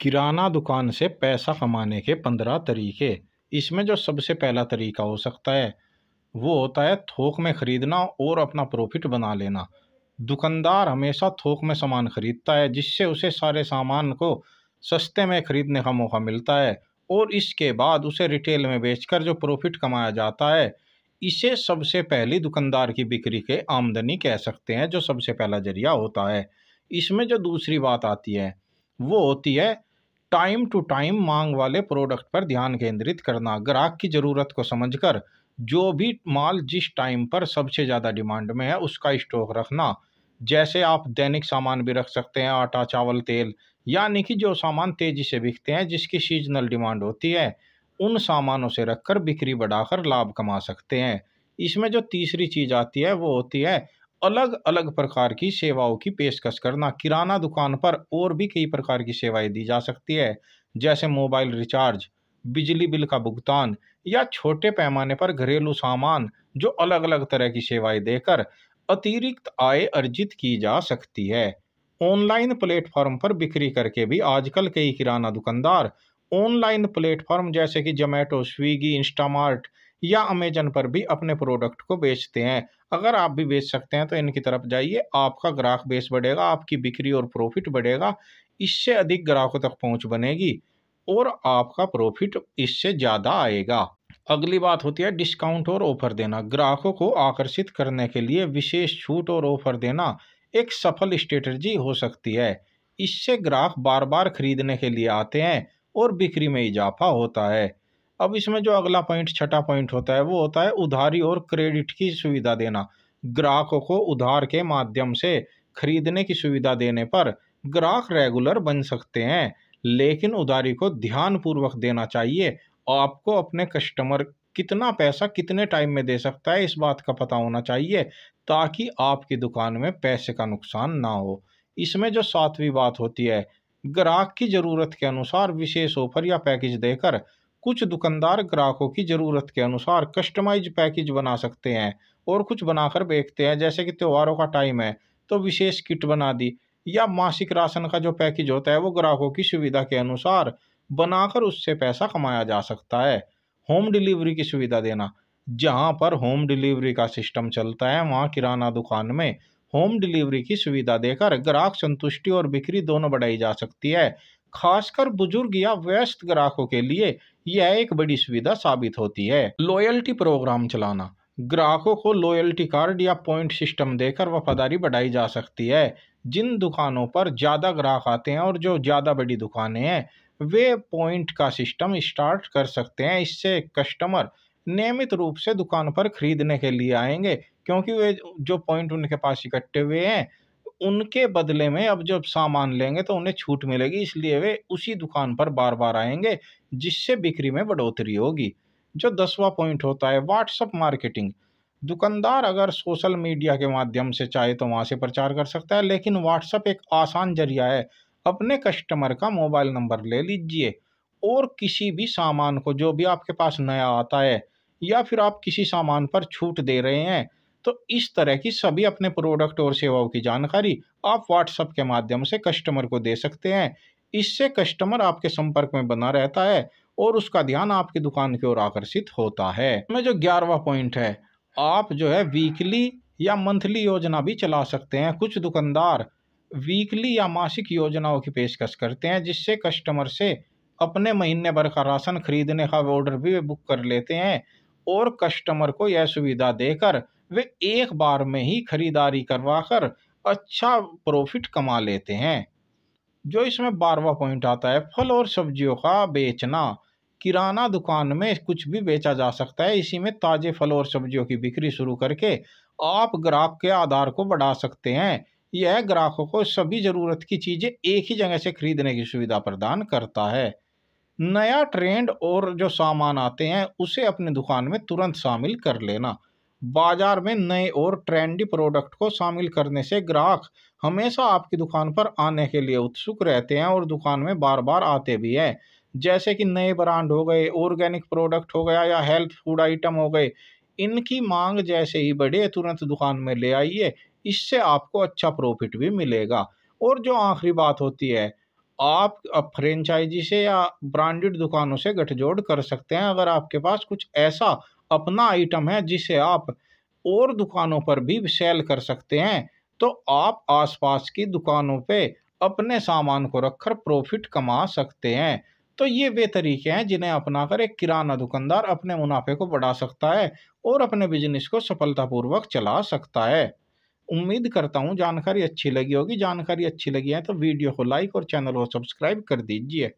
किराना दुकान से पैसा कमाने के पंद्रह तरीके इसमें जो सबसे पहला तरीका हो सकता है वो होता है थोक में ख़रीदना और अपना प्रॉफिट बना लेना दुकानदार हमेशा थोक में सामान ख़रीदता है जिससे उसे सारे सामान को सस्ते में ख़रीदने का मौका मिलता है और इसके बाद उसे रिटेल में बेचकर जो प्रॉफिट कमाया जाता है इसे सबसे पहली दुकानदार की बिक्री के आमदनी कह सकते हैं जो सबसे पहला जरिया होता है इसमें जो दूसरी बात आती है वो होती है टाइम टू टाइम मांग वाले प्रोडक्ट पर ध्यान केंद्रित करना ग्राहक की ज़रूरत को समझकर जो भी माल जिस टाइम पर सबसे ज़्यादा डिमांड में है उसका स्टॉक रखना जैसे आप दैनिक सामान भी रख सकते हैं आटा चावल तेल यानी कि जो सामान तेज़ी से बिकते हैं जिसकी सीजनल डिमांड होती है उन सामानों से रखकर बिक्री बढ़ाकर लाभ कमा सकते हैं इसमें जो तीसरी चीज़ आती है वो होती है अलग अलग प्रकार की सेवाओं की पेशकश करना किराना दुकान पर और भी कई प्रकार की सेवाएं दी जा सकती है जैसे मोबाइल रिचार्ज बिजली बिल का भुगतान या छोटे पैमाने पर घरेलू सामान जो अलग अलग तरह की सेवाएं देकर अतिरिक्त आय अर्जित की जा सकती है ऑनलाइन प्लेटफॉर्म पर बिक्री करके भी आजकल कई किराना दुकानदार ऑनलाइन प्लेटफॉर्म जैसे कि जोमेटो स्विगी इंस्टामार्ट या अमेजन पर भी अपने प्रोडक्ट को बेचते हैं अगर आप भी बेच सकते हैं तो इनकी तरफ जाइए आपका ग्राहक बेस बढ़ेगा आपकी बिक्री और प्रॉफिट बढ़ेगा इससे अधिक ग्राहकों तक पहुंच बनेगी और आपका प्रॉफिट इससे ज़्यादा आएगा अगली बात होती है डिस्काउंट और ऑफर देना ग्राहकों को आकर्षित करने के लिए विशेष छूट और ऑफर देना एक सफल स्ट्रेटजी हो सकती है इससे ग्राहक बार बार खरीदने के लिए आते हैं और बिक्री में इजाफा होता है अब इसमें जो अगला पॉइंट छठा पॉइंट होता है वो होता है उधारी और क्रेडिट की सुविधा देना ग्राहकों को उधार के माध्यम से खरीदने की सुविधा देने पर ग्राहक रेगुलर बन सकते हैं लेकिन उधारी को ध्यानपूर्वक देना चाहिए आपको अपने कस्टमर कितना पैसा कितने टाइम में दे सकता है इस बात का पता होना चाहिए ताकि आपकी दुकान में पैसे का नुकसान ना हो इसमें जो सातवीं बात होती है ग्राहक की ज़रूरत के अनुसार विशेष ऑफर या पैकेज देकर कुछ दुकानदार ग्राहकों की ज़रूरत के अनुसार कस्टमाइज पैकेज बना सकते हैं और कुछ बनाकर बेचते हैं जैसे कि त्योहारों का टाइम है तो विशेष किट बना दी या मासिक राशन का जो पैकेज होता है वो ग्राहकों की सुविधा के अनुसार बनाकर उससे पैसा कमाया जा सकता है होम डिलीवरी की सुविधा देना जहाँ पर होम डिलीवरी का सिस्टम चलता है वहाँ किराना दुकान में होम डिलीवरी की सुविधा देकर ग्राहक संतुष्टि और बिक्री दोनों बढ़ाई जा सकती है खासकर बुजुर्ग या व्यस्त ग्राहकों के लिए यह एक बड़ी सुविधा साबित होती है लॉयल्टी प्रोग्राम चलाना ग्राहकों को लॉयल्टी कार्ड या पॉइंट सिस्टम देकर वफादारी बढ़ाई जा सकती है जिन दुकानों पर ज़्यादा ग्राहक आते हैं और जो ज़्यादा बड़ी दुकानें हैं वे पॉइंट का सिस्टम स्टार्ट कर सकते हैं इससे कस्टमर नियमित रूप से दुकान पर खरीदने के लिए आएंगे क्योंकि वे जो पॉइंट उनके पास इकट्ठे हुए हैं उनके बदले में अब जब सामान लेंगे तो उन्हें छूट मिलेगी इसलिए वे उसी दुकान पर बार बार आएंगे जिससे बिक्री में बढ़ोतरी होगी जो दसवां पॉइंट होता है व्हाट्सअप मार्केटिंग दुकानदार अगर सोशल मीडिया के माध्यम से चाहे तो वहाँ से प्रचार कर सकता है लेकिन व्हाट्सअप एक आसान जरिया है अपने कस्टमर का मोबाइल नंबर ले लीजिए और किसी भी सामान को जो भी आपके पास नया आता है या फिर आप किसी सामान पर छूट दे रहे हैं तो इस तरह की सभी अपने प्रोडक्ट और सेवाओं की जानकारी आप व्हाट्सएप के माध्यम से कस्टमर को दे सकते हैं इससे कस्टमर आपके संपर्क में बना रहता है और उसका ध्यान आपकी दुकान की ओर आकर्षित होता है मैं जो ग्यारहवा पॉइंट है आप जो है वीकली या मंथली योजना भी चला सकते हैं कुछ दुकानदार वीकली या मासिक योजनाओं की पेशकश करते हैं जिससे कस्टमर से अपने महीने भर का राशन खरीदने का ऑर्डर भी बुक कर लेते हैं और कस्टमर को यह सुविधा देकर वे एक बार में ही खरीदारी करवा कर अच्छा प्रॉफिट कमा लेते हैं जो इसमें बारवा पॉइंट आता है फल और सब्जियों का बेचना किराना दुकान में कुछ भी बेचा जा सकता है इसी में ताज़े फल और सब्जियों की बिक्री शुरू करके आप ग्राहक के आधार को बढ़ा सकते हैं यह ग्राहकों को सभी ज़रूरत की चीज़ें एक ही जगह से खरीदने की सुविधा प्रदान करता है नया ट्रेंड और जो सामान आते हैं उसे अपनी दुकान में तुरंत शामिल कर लेना बाजार में नए और ट्रेंडी प्रोडक्ट को शामिल करने से ग्राहक हमेशा आपकी दुकान पर आने के लिए उत्सुक रहते हैं और दुकान में बार बार आते भी हैं जैसे कि नए ब्रांड हो गए ऑर्गेनिक प्रोडक्ट हो गया या हेल्थ फूड आइटम हो गए इनकी मांग जैसे ही बढ़े तुरंत दुकान में ले आइए इससे आपको अच्छा प्रॉफिट भी मिलेगा और जो आखिरी बात होती है आप फ्रेंचाइजी से या ब्रांडेड दुकानों से गठजोड़ कर सकते हैं अगर आपके पास कुछ ऐसा अपना आइटम है जिसे आप और दुकानों पर भी सेल कर सकते हैं तो आप आसपास की दुकानों पे अपने सामान को रखकर प्रॉफिट कमा सकते हैं तो ये वे तरीके हैं जिन्हें अपनाकर एक किराना दुकानदार अपने मुनाफे को बढ़ा सकता है और अपने बिजनेस को सफलतापूर्वक चला सकता है उम्मीद करता हूँ जानकारी अच्छी लगी होगी जानकारी अच्छी लगी है तो वीडियो को लाइक और चैनल को सब्सक्राइब कर दीजिए